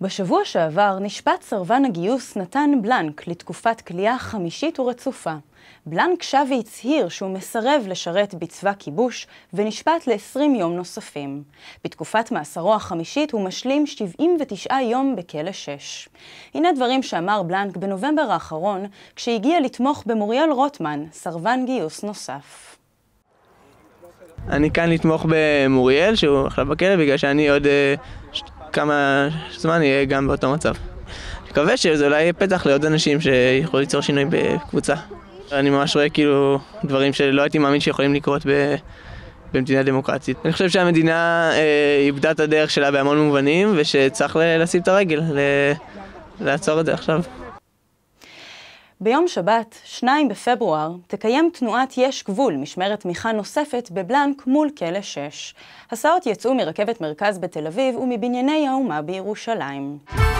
בשבוע שעבר נשפט סרבן הגיוס נתן בלנק לתקופת כליאה חמישית ורצופה. בלנק שב והצהיר שהוא מסרב לשרת בצבא כיבוש ונשפט ל-20 יום נוספים. בתקופת מאסרו החמישית הוא משלים 79 יום בכלא 6. הנה דברים שאמר בלנק בנובמבר האחרון, כשהגיע לתמוך במוריאל רוטמן, סרבן גיוס נוסף. אני כאן לתמוך במוריאל, שהוא עכשיו בכלא, בגלל שאני עוד אה, כמה זמן יהיה גם באותו מצב. אני מקווה שזה אולי יהיה פתח לעוד אנשים שיכולו ליצור שינוי בקבוצה. אני ממש רואה כאילו דברים שלא הייתי מאמין שיכולים לקרות ב... במדינה דמוקרטית. אני חושב שהמדינה אה, איבדה את הדרך שלה בהמון מובנים ושצריך לשים את הרגל, ל... לעצור את זה עכשיו. ביום שבת, 2 בפברואר, תקיים תנועת יש גבול משמרת תמיכה נוספת בבלנק מול כלא 6. הסעות יצאו מרכבת מרכז בתל אביב ומבנייני האומה בירושלים.